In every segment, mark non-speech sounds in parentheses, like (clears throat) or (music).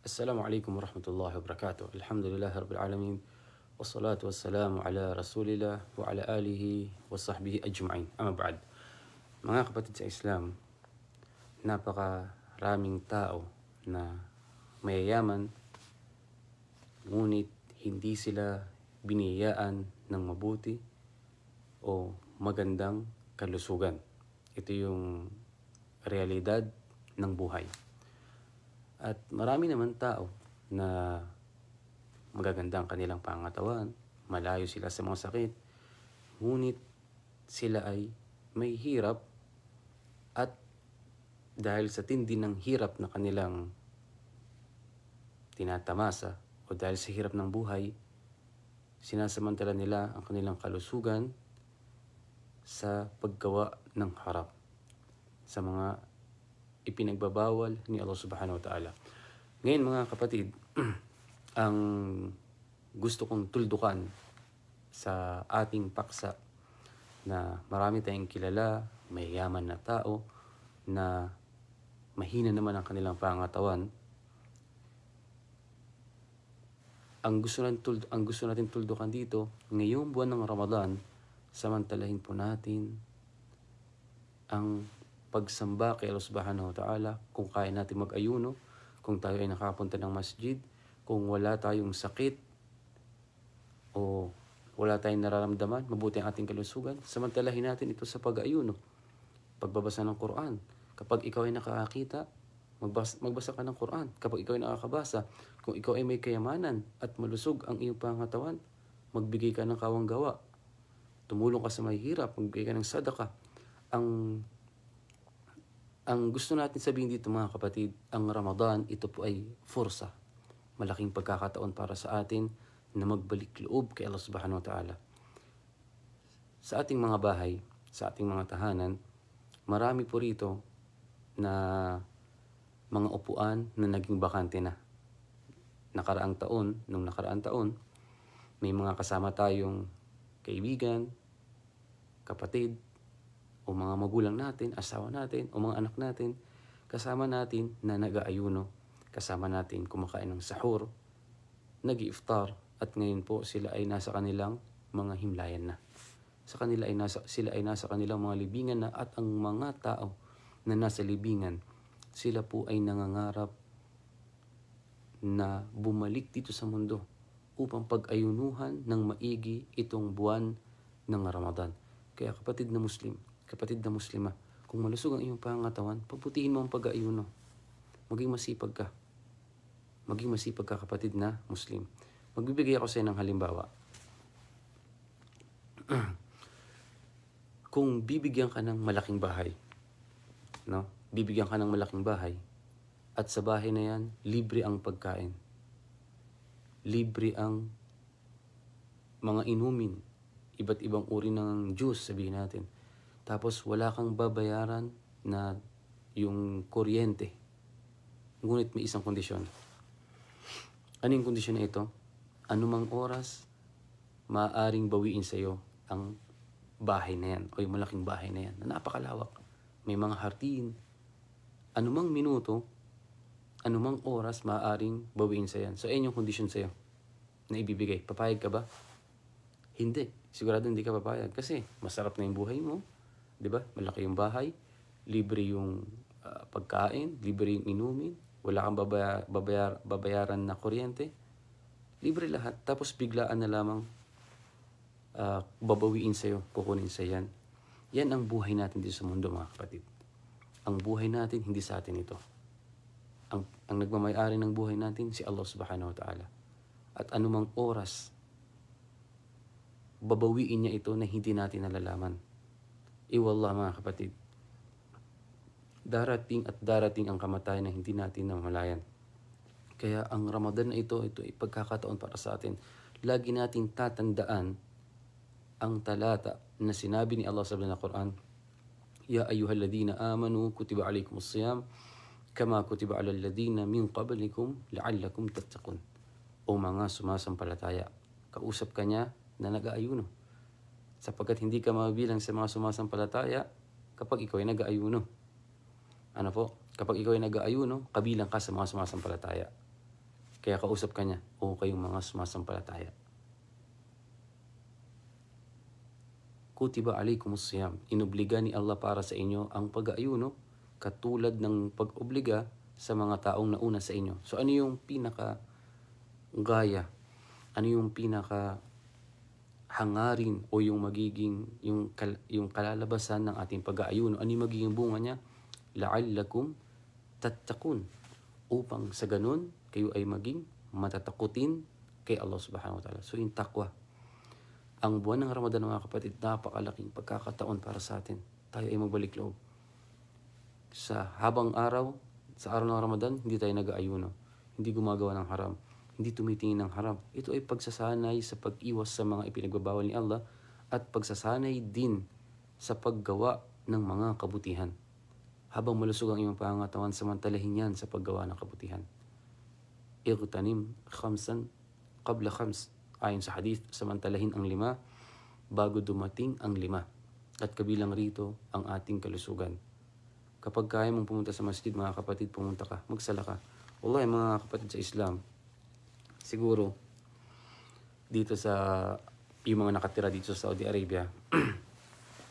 Assalamu alaikum wa rahmatullahi wa barakatuh. Alhamdulillah rabbil alamin. Wassalatu wassalamu ala rasulillah wa ala alihi wa sahbihi ajma'in. Ama ba'd. Mga kapatid sa Islam, napakaraming tao na mayayaman, ngunit hindi sila biniyayaan ng mabuti o magandang kalusugan. Ito yung realidad ng buhay. At marami naman tao na magaganda ang kanilang pangatawan, malayo sila sa mga sakit, ngunit sila ay may hirap at dahil sa tindi ng hirap na kanilang tinatamasa o dahil sa hirap ng buhay, sinasamantala nila ang kanilang kalusugan sa paggawa ng harap sa mga ipinagbabawal ni Allah subhanahu wa ta'ala. Ngayon mga kapatid, (clears throat) ang gusto kong tuldukan sa ating paksa na marami tayong kilala, may yaman na tao, na mahina naman ang kanilang pangatawan, ang gusto natin, ang gusto natin tuldukan dito, ngayong buwan ng Ramadan, samantalahin po natin ang pagsamba kay Allah Subhanahu wa Ta'ala, kung kaya natin mag-ayuno, kung tayo ay nakapunta ng masjid, kung wala tayong sakit o wala tayong nararamdaman, mabuti ang ating kalusugan, samantalahin natin ito sa pag-ayuno, pagbabasa ng Quran. Kapag ikaw ay nakakakita, magbasa, magbasa ka ng Quran. Kapag ikaw ay nakakabasa, kung ikaw ay may kayamanan at malusog ang iyong pangatawan, magbigay ka ng kawanggawa. Tumulong ka sa mahihirap, magbigay ka ng sadaka. Ang ang gusto natin sabihin dito mga kapatid, ang Ramadan, ito po ay fursa. Malaking pagkakataon para sa atin na magbalik loob kay Allah subhanahu wa ta'ala. Sa ating mga bahay, sa ating mga tahanan, marami po rito na mga upuan na naging bakante na. Nakaraang taon, nung nakaraang taon, may mga kasama tayong kaibigan, kapatid, o mga magulang natin, asawa natin, o mga anak natin, kasama natin na nag-aayuno, kasama natin kumakain ng sahur, nag-iftar, at ngayon po sila ay nasa kanilang mga himlayan na. Sa kanila ay nasa, sila ay nasa kanilang mga libingan na at ang mga tao na nasa libingan, sila po ay nangangarap na bumalik dito sa mundo upang pag-ayunuhan ng maigi itong buwan ng Ramadan. Kaya kapatid na Muslim, kapatid na muslima, kung malusog ang iyong pangatawan, pagbutihin mo ang pag-aayuno. Maging masipag ka. Maging masipag ka kapatid na muslim. Magbibigay ako sa inyo ng halimbawa. (clears throat) kung bibigyan ka ng malaking bahay, no? bibigyan ka ng malaking bahay, at sa bahay na yan, libre ang pagkain. Libre ang mga inumin. Iba't ibang uri ng juice, sabihin natin tapos wala kang babayaran na yung kuryente. Ngunit may isang kondisyon. Ano yung kondisyon na ito? Anumang oras, maaaring bawiin sa iyo ang bahay na yan o yung malaking bahay na yan na napakalawak. May mga hartin. Anumang minuto, anumang oras, maaaring bawiin sa yan. So, ayun yung kondisyon sa iyo na ibibigay. Papayag ka ba? Hindi. Sigurado hindi ka papayag kasi masarap na yung buhay mo 'di ba? Malaki yung bahay, libre yung uh, pagkain, libre yung inumin, wala kang babaya, babayar, babayaran na kuryente. Libre lahat. Tapos biglaan na lamang uh, babawiin sa'yo, kukunin sa yan. Yan ang buhay natin dito sa mundo mga kapatid. Ang buhay natin, hindi sa atin ito. Ang, ang nagmamayari ng buhay natin, si Allah subhanahu wa ta'ala. At anumang oras, babawiin niya ito na hindi natin nalalaman Iwallah eh, mga kapatid. Darating at darating ang kamatayan na hindi natin namalayan. Kaya ang Ramadan na ito, ito ay pagkakataon para sa atin. Lagi nating tatandaan ang talata na sinabi ni Allah sa Biblia Quran, Ya ayyuhalladhina amanu kutiba alaykumus siyam kama kutiba alal ladina min qablikum la'allakum tattaqun. O mga sumasampalataya, kausap kanya na nag-aayuno sapagkat hindi ka mabilang sa mga sumasampalataya kapag ikaw ay nag-aayuno. Ano po? Kapag ikaw ay nag-aayuno, kabilang ka sa mga sumasampalataya. Kaya kausap ka niya, o kayong mga sumasampalataya. Kutiba alaikumus siyam. Inobliga ni Allah para sa inyo ang pag-aayuno katulad ng pag-obliga sa mga taong nauna sa inyo. So ano yung pinaka gaya? Ano yung pinaka hangarin o yung magiging yung, kal, yung kalalabasan ng ating pag-aayuno. Ano yung magiging bunga niya? La'allakum tattaqun upang sa ganun kayo ay maging matatakutin kay Allah subhanahu wa ta'ala. So yung takwa. Ang buwan ng Ramadan mga kapatid, napakalaking pagkakataon para sa atin. Tayo ay magbalik loob. Sa habang araw, sa araw ng Ramadan, hindi tayo nag-aayuno. Hindi gumagawa ng haram hindi tumitingin ng haram. Ito ay pagsasanay sa pag-iwas sa mga ipinagbabawal ni Allah at pagsasanay din sa paggawa ng mga kabutihan. Habang malusog ang iyong pangatawan, samantalahin yan sa paggawa ng kabutihan. Iqtanim khamsan qabla khams. Ayon sa hadith, samantalahin ang lima bago dumating ang lima. At kabilang rito ang ating kalusugan. Kapag kaya mong pumunta sa masjid, mga kapatid, pumunta ka, magsala ka. Wallahi mga kapatid sa Islam, siguro dito sa yung mga nakatira dito sa Saudi Arabia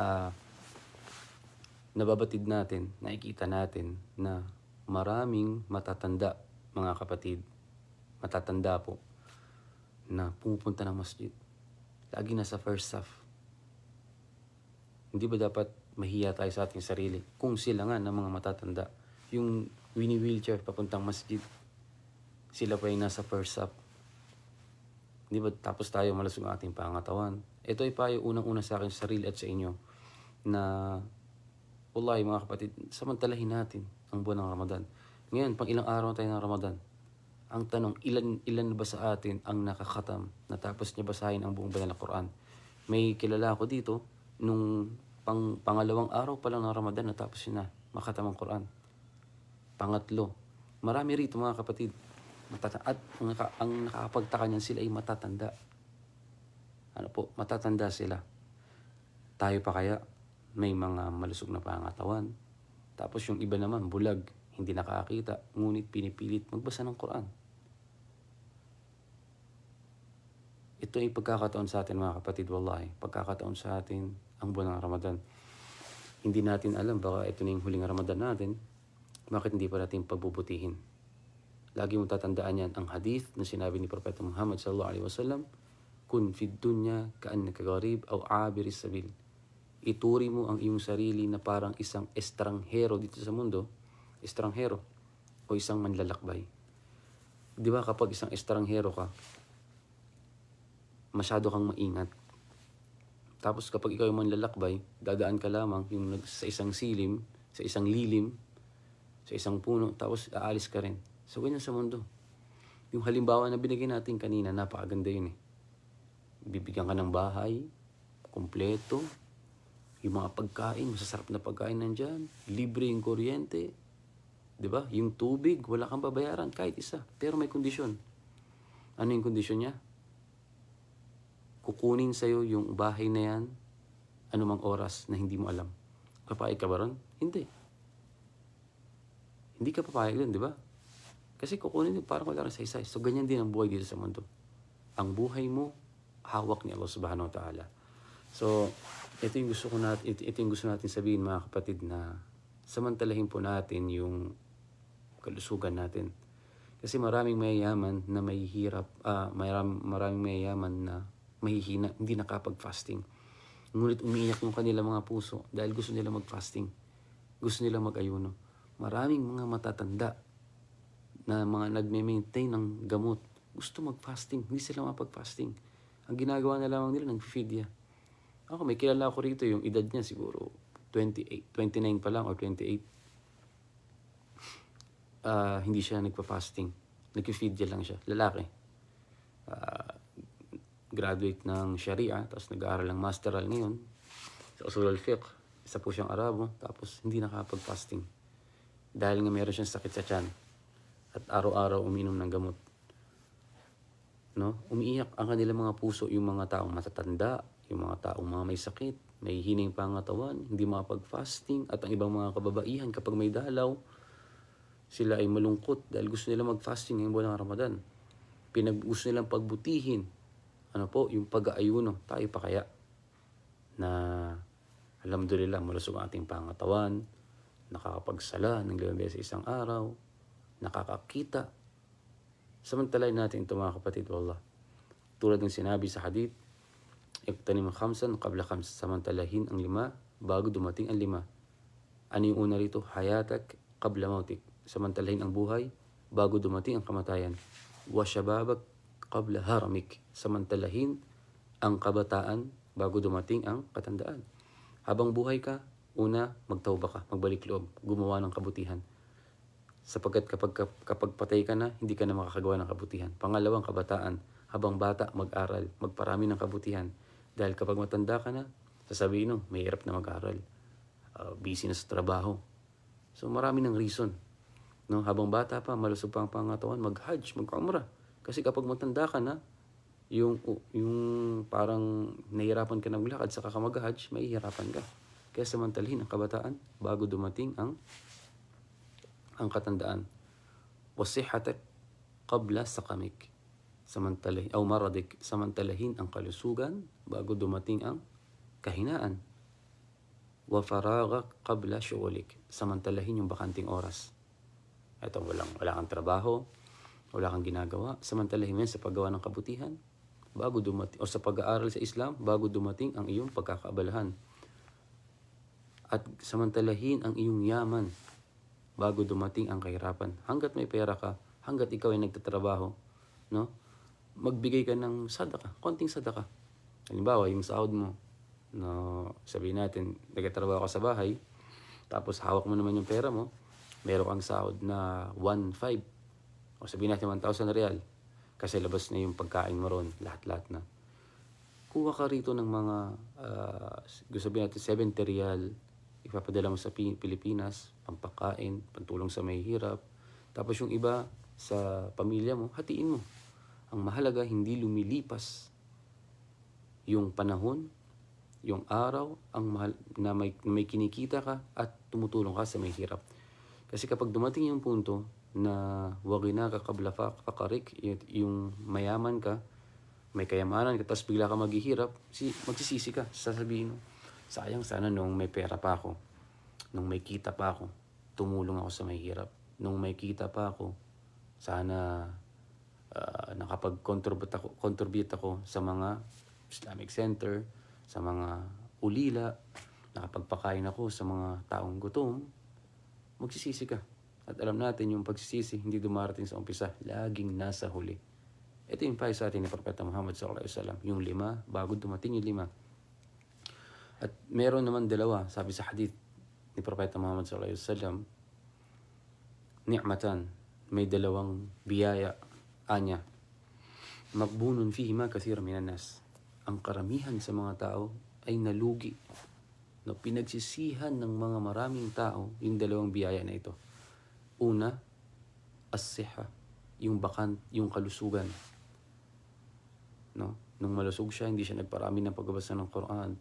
uh, (clears throat) nababatid natin, nakikita natin na maraming matatanda mga kapatid matatanda po na pumupunta ng masjid lagi nasa first staff hindi ba dapat mahiya tayo sa ating sarili kung sila nga ng mga matatanda yung wini-wheelchair papuntang masjid sila pa yung nasa first up. Di ba? Tapos tayo malasog ang ating pangatawan. Ito ay payo unang-una sa akin, sa sarili at sa inyo na wallahi mga kapatid, samantalahin natin ang buwan ng Ramadan. Ngayon, pang ilang araw tayo ng Ramadan. Ang tanong, ilan, ilan ba sa atin ang nakakatam? Natapos niya basahin ang buong banal na Quran. May kilala ako dito, nung pang, pangalawang araw pa lang ng Ramadan, natapos niya na makatam ang Quran. Pangatlo. Marami rito mga kapatid. Matata- at ang, ang nakakapagtaka niyan sila ay matatanda. Ano po, matatanda sila. Tayo pa kaya may mga malusog na pangatawan. Tapos yung iba naman, bulag, hindi nakakita, ngunit pinipilit magbasa ng Quran. Ito ay pagkakataon sa atin mga kapatid, wallahi. Pagkakataon sa atin ang buwan ng Ramadan. Hindi natin alam, baka ito na yung huling Ramadan natin. Bakit hindi pa natin pagbubutihin? Lagi mong tatandaan yan ang hadith na sinabi ni Propeta Muhammad sallallahu alaihi wasallam, Kun fid dunya kaannaka gharib aw abiris sabil. Ituri mo ang iyong sarili na parang isang estranghero dito sa mundo, estranghero o isang manlalakbay. 'Di ba kapag isang estranghero ka, masyado kang maingat. Tapos kapag ikaw yung manlalakbay, dadaan ka lamang yung sa isang silim, sa isang lilim, sa isang puno, tapos aalis ka rin So, ganyan sa mundo. Yung halimbawa na binigay natin kanina, napakaganda yun eh. Bibigyan ka ng bahay, kompleto, yung mga pagkain, masasarap na pagkain nandyan, libre yung kuryente, di ba? Yung tubig, wala kang babayaran, kahit isa. Pero may kondisyon. Ano yung kondisyon niya? Kukunin sa'yo yung bahay na yan, anumang oras na hindi mo alam. Kapayag ka ba ron? Hindi. Hindi ka papayag doon, di ba? Kasi kukunin yung parang wala rin sa isa. So, ganyan din ang buhay dito sa mundo. Ang buhay mo, hawak ni Allah subhanahu wa ta'ala. So, ito yung gusto ko natin, ito, ito yung gusto natin sabihin mga kapatid na samantalahin po natin yung kalusugan natin. Kasi maraming mayayaman na may hirap, uh, ah, maram, maraming mayayaman na mahihina, hindi nakapag-fasting. Ngunit umiiyak yung kanila mga puso dahil gusto nila mag-fasting. Gusto nila mag-ayuno. Maraming mga matatanda na mga nagme-maintain ng gamot, gusto mag-fasting. Hindi sila mapag-fasting. Ang ginagawa na lamang nila, nag-fidya. Ako, may kilala ko rito yung edad niya siguro 28, 29 pa lang or 28. Uh, ah, hindi siya nagpa-fasting. Nag-fidya lang siya. Lalaki. Uh, graduate ng Sharia, tapos nag-aaral ng masteral ngayon sa Usul al-Fiqh. Isa po siyang Arabo, tapos hindi nakapag-fasting. Dahil nga meron siyang sakit sa tiyan at araw-araw uminom ng gamot. No? Umiiyak ang kanilang mga puso, yung mga taong matatanda, yung mga taong mga may sakit, may hining pangatawan, hindi makapag-fasting, at ang ibang mga kababaihan kapag may dalaw, sila ay malungkot dahil gusto nila mag-fasting ngayong buwan ng Ramadan. Pinag gusto nilang pagbutihin. Ano po, yung pag-aayuno, tayo pa kaya na alam alhamdulillah malusog ang ating pangatawan, nakakapagsala ng limang sa isang araw, nakakakita. Samantalayin natin ito mga kapatid, wallah. Tulad ng sinabi sa hadith, Iktanim khamsan qabla khams, samantalahin ang lima bago dumating ang lima. Ano yung una rito? Hayatak qabla mautik. Samantalahin ang buhay bago dumating ang kamatayan. Washababak qabla haramik. Samantalahin ang kabataan bago dumating ang katandaan. Habang buhay ka, una, magtawba ka, magbalik loob, gumawa ng kabutihan sapagkat kapag, kapag patay ka na, hindi ka na makakagawa ng kabutihan. Pangalawang kabataan, habang bata, mag-aral, magparami ng kabutihan. Dahil kapag matanda ka na, sasabihin mo, may hirap na mag-aral, uh, busy na sa trabaho. So marami ng reason. No? Habang bata pa, malusog pa ang pangatawan, mag-hajj, mag-umrah. Kasi kapag matanda ka na, yung, yung parang nahihirapan ka ng lakad, saka ka mag-hajj, mahihirapan ka. Kaya samantalhin ang kabataan bago dumating ang ang katandaan. Wasihatak qabla sakamik. Samantalahin, aw maradik, samantalahin ang kalusugan bago dumating ang kahinaan. Wa faraga qabla syugulik. Samantalahin yung bakanting oras. Ito, walang, wala kang trabaho, wala kang ginagawa. Samantalahin mo sa paggawa ng kabutihan bago dumating o sa pag-aaral sa Islam bago dumating ang iyong pagkakaabalahan at samantalahin ang iyong yaman bago dumating ang kahirapan. Hanggat may pera ka, hanggat ikaw ay nagtatrabaho, no? magbigay ka ng sadaka, konting sadaka. Halimbawa, yung sahod mo, no, sabihin natin, nagtatrabaho ka sa bahay, tapos hawak mo naman yung pera mo, meron kang sahod na 1,500 o sabihin natin 1,000 real kasi labas na yung pagkain mo ron, lahat-lahat na. Kuha ka rito ng mga, uh, gusto sabihin natin 70 real, ipapadala mo sa Pilipinas, pampakain, pantulong sa may hirap. Tapos yung iba sa pamilya mo, hatiin mo. Ang mahalaga, hindi lumilipas yung panahon, yung araw, ang mahal, na, may, may kinikita ka at tumutulong ka sa may hirap. Kasi kapag dumating yung punto na wagi na kakablafak, kakarik, yung mayaman ka, may kayamanan ka, tapos bigla ka maghihirap, si, magsisisi ka, sasabihin mo, Sayang sana nung may pera pa ako, nung may kita pa ako, tumulong ako sa mahirap. Nung may kita pa ako, sana uh, nakapag-contribute ako, contribute ako sa mga Islamic Center, sa mga ulila, nakapagpakain ako sa mga taong gutom, magsisisi ka. At alam natin yung pagsisisi, hindi dumarating sa umpisa, laging nasa huli. Ito yung payo sa atin ni Propeta Muhammad SAW, yung lima, bago dumating yung lima, at meron naman dalawa, sabi sa hadith ni Propeta Muhammad sallallahu alaihi wasallam, ni'matan, may dalawang biyaya, anya, magbunun fihima kathir nas. Ang karamihan sa mga tao ay nalugi na pinagsisihan ng mga maraming tao yung dalawang biyaya na ito. Una, as-siha, yung bakant, yung kalusugan. No? Nung malusog siya, hindi siya nagparami ng pagbabasa ng Quran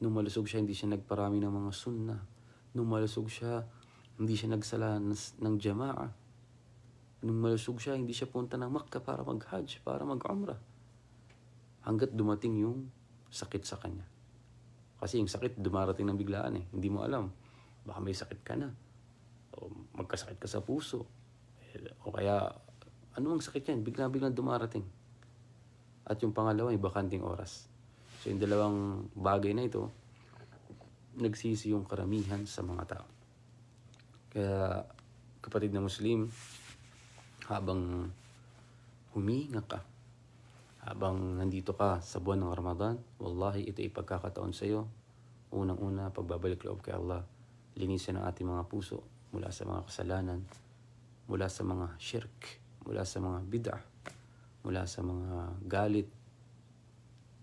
Nung malusog siya, hindi siya nagparami ng mga sunna. Nung malusog siya, hindi siya nagsala ng jamaa. Nung malusog siya, hindi siya punta ng Makkah para mag-hajj, para mag-umrah. Hanggat dumating yung sakit sa kanya. Kasi yung sakit dumarating ng biglaan eh. Hindi mo alam. Baka may sakit ka na. O magkasakit ka sa puso. O kaya, ano ang sakit yan? Bigla-bigla dumarating. At yung pangalawa, yung bakanting oras. So yung dalawang bagay na ito, nagsisi yung karamihan sa mga tao. Kaya kapatid na Muslim, habang huminga ka, habang nandito ka sa buwan ng Ramadan, wallahi ito ay pagkakataon sa iyo. Unang-una, pagbabalik loob kay Allah, linisin ang ating mga puso mula sa mga kasalanan, mula sa mga shirk, mula sa mga bid'ah, mula sa mga galit,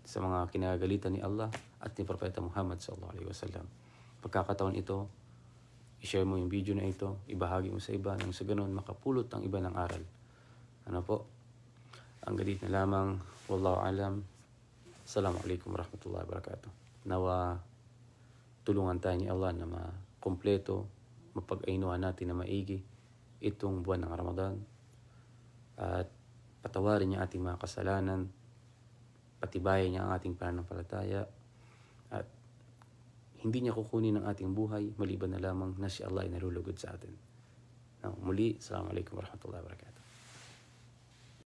sa mga kinagalitan ni Allah at ni Propeta Muhammad sallallahu alaihi wasallam. Pagkakataon ito, i-share mo yung video na ito, ibahagi mo sa iba nang sa ganun makapulot ang iba ng aral. Ano po? Ang galit na lamang, wallahu alam. Assalamu alaikum warahmatullahi wabarakatuh. Nawa tulungan tayo ni Allah na makumpleto, mapag-ainuhan natin na maigi itong buwan ng Ramadan at patawarin niya ating mga kasalanan Patibayan niya ang ating pananampalataya at hindi niya kukunin ang ating buhay maliban na lamang na si Allah ay narulugod sa atin. Now, muli, Assalamu alaikum warahmatullahi wabarakatuh.